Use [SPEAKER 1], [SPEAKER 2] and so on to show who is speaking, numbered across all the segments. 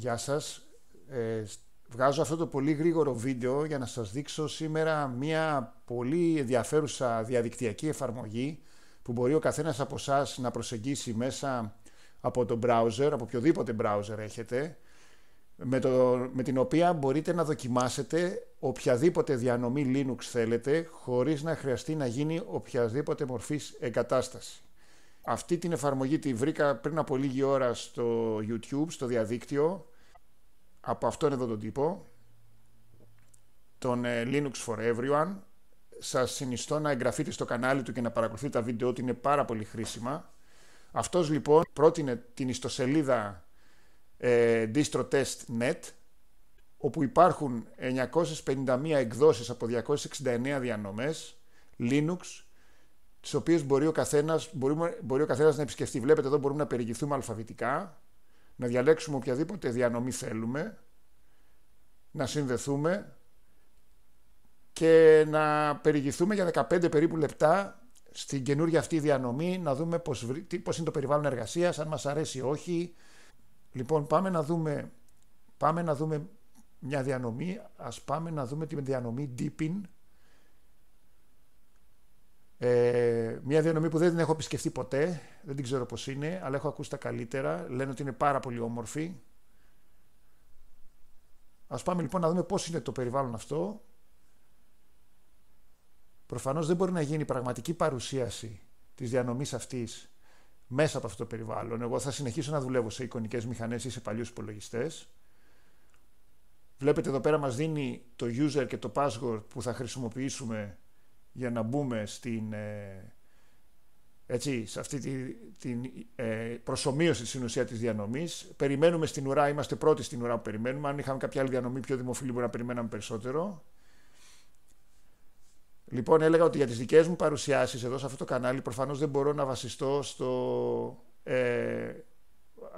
[SPEAKER 1] Γεια σας. Ε, βγάζω αυτό το πολύ γρήγορο βίντεο για να σας δείξω σήμερα μια πολύ ενδιαφέρουσα διαδικτυακή εφαρμογή που μπορεί ο καθένας από εσάς να προσεγγίσει μέσα από το browser, από οποιοδήποτε browser έχετε, με, το, με την οποία μπορείτε να δοκιμάσετε οποιαδήποτε διανομή Linux θέλετε, χωρίς να χρειαστεί να γίνει οποιαδήποτε μορφής εγκατάσταση. Αυτή την εφαρμογή τη βρήκα πριν από λίγη ώρα στο YouTube, στο διαδίκτυο από αυτόν εδώ τον τύπο, τον ε, Linux for Everyone. Σας συνιστώ να εγγραφείτε στο κανάλι του και να παρακολουθείτε τα βίντεο ότι είναι πάρα πολύ χρήσιμα. Αυτός λοιπόν πρότεινε την ιστοσελίδα ε, distrotest.net όπου υπάρχουν 951 εκδόσεις από 269 διανομές Linux τις οποίες μπορεί ο καθένας, μπορεί, μπορεί ο καθένας να επισκεφτεί. Βλέπετε εδώ μπορούμε να περιηγηθούμε αλφαβητικά να διαλέξουμε οποιαδήποτε διανομή θέλουμε, να συνδεθούμε και να περιηγηθούμε για 15 περίπου λεπτά στην καινούργια αυτή διανομή, να δούμε πώς, πώς είναι το περιβάλλον εργασίας, αν μας αρέσει ή όχι. Λοιπόν, πάμε να δούμε, πάμε να δούμε μια διανομή, ας πάμε να δούμε τη διανομή Deepin, ε, μια διανομή που δεν την έχω επισκεφτεί ποτέ, δεν την ξέρω πώς είναι, αλλά έχω ακούσει τα καλύτερα, λένε ότι είναι πάρα πολύ όμορφη. Ας πάμε λοιπόν να δούμε πώς είναι το περιβάλλον αυτό. Προφανώς δεν μπορεί να γίνει πραγματική παρουσίαση της διανομής αυτής μέσα από αυτό το περιβάλλον. Εγώ θα συνεχίσω να δουλεύω σε εικονικές μηχανές ή σε παλιούς υπολογιστές. Βλέπετε εδώ πέρα μας δίνει το user και το password που θα χρησιμοποιήσουμε για να μπούμε στην, ε, έτσι, σε αυτή τη, την ε, προσωμείωση στην ουσία της διανομής. Περιμένουμε στην ουρά, είμαστε πρώτοι στην ουρά που περιμένουμε. Αν είχαμε κάποια άλλη διανομή πιο δημοφιλή μπορεί να περιμέναμε περισσότερο. Λοιπόν, έλεγα ότι για τις δικές μου παρουσιάσεις εδώ σε αυτό το κανάλι προφανώς δεν μπορώ να βασιστώ στο... Ε,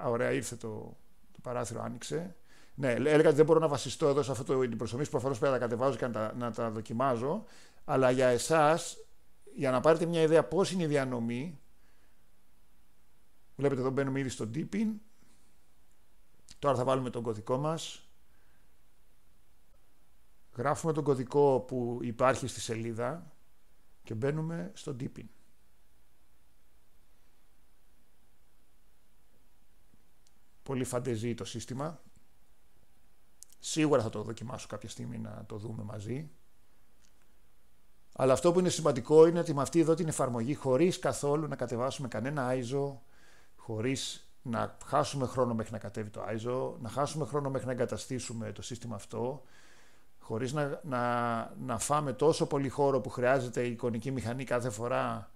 [SPEAKER 1] ωραία, ήρθε το παράθυρο, άνοιξε. Ναι, έλεγα ότι δεν μπορώ να βασιστώ εδώ σε αυτό το προσωμί που προφανώς πρέπει να τα κατεβάζω και να τα, δοκιμάζω. Αλλά για εσάς, για να πάρετε μια ιδέα πώς είναι η διανομή. Βλέπετε εδώ μπαίνουμε ήδη στο Deepin. Τώρα θα βάλουμε τον κωδικό μας. Γράφουμε τον κωδικό που υπάρχει στη σελίδα και μπαίνουμε στο Deepin. Πολύ φαντεζή το σύστημα. Σίγουρα θα το δοκιμάσω κάποια στιγμή να το δούμε μαζί. Αλλά αυτό που είναι σημαντικό είναι ότι με αυτή εδώ την εφαρμογή, χωρίς καθόλου να κατεβάσουμε κανένα ISO, χωρίς να χάσουμε χρόνο μέχρι να κατέβει το ISO, να χάσουμε χρόνο μέχρι να εγκαταστήσουμε το σύστημα αυτό, χωρίς να, να, να φάμε τόσο πολύ χώρο που χρειάζεται η εικονική μηχανή κάθε φορά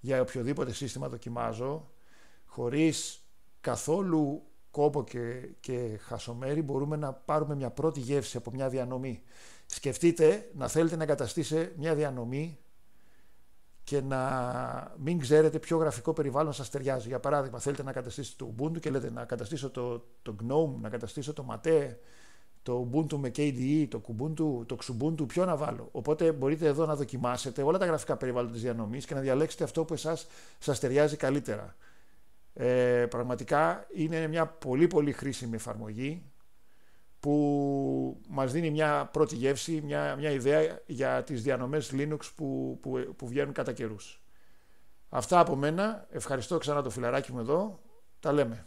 [SPEAKER 1] για οποιοδήποτε σύστημα δοκιμάζω, χωρίς καθόλου κόπο και, και χασομέρι μπορούμε να πάρουμε μια πρώτη γεύση από μια διανομή. Σκεφτείτε να θέλετε να εγκαταστήσετε μια διανομή και να μην ξέρετε ποιο γραφικό περιβάλλον σας ταιριάζει. Για παράδειγμα, θέλετε να καταστήσετε το Ubuntu και λέτε να καταστήσω το, το GNOME, να καταστήσω το Mate, το Ubuntu με KDE, το Kubuntu, το Xubuntu, ποιο να βάλω. Οπότε μπορείτε εδώ να δοκιμάσετε όλα τα γραφικά περιβάλλοντα της διανομής και να διαλέξετε αυτό που εσάς σας ταιριάζει καλύτερα. Ε, πραγματικά είναι μια πολύ πολύ χρήσιμη εφαρμογή που μας δίνει μια πρώτη γεύση, μια, μια ιδέα για τις διανομές Linux που, που, που βγαίνουν κατά καιρούς. Αυτά από μένα. Ευχαριστώ ξανά το φιλαράκι μου εδώ. Τα λέμε.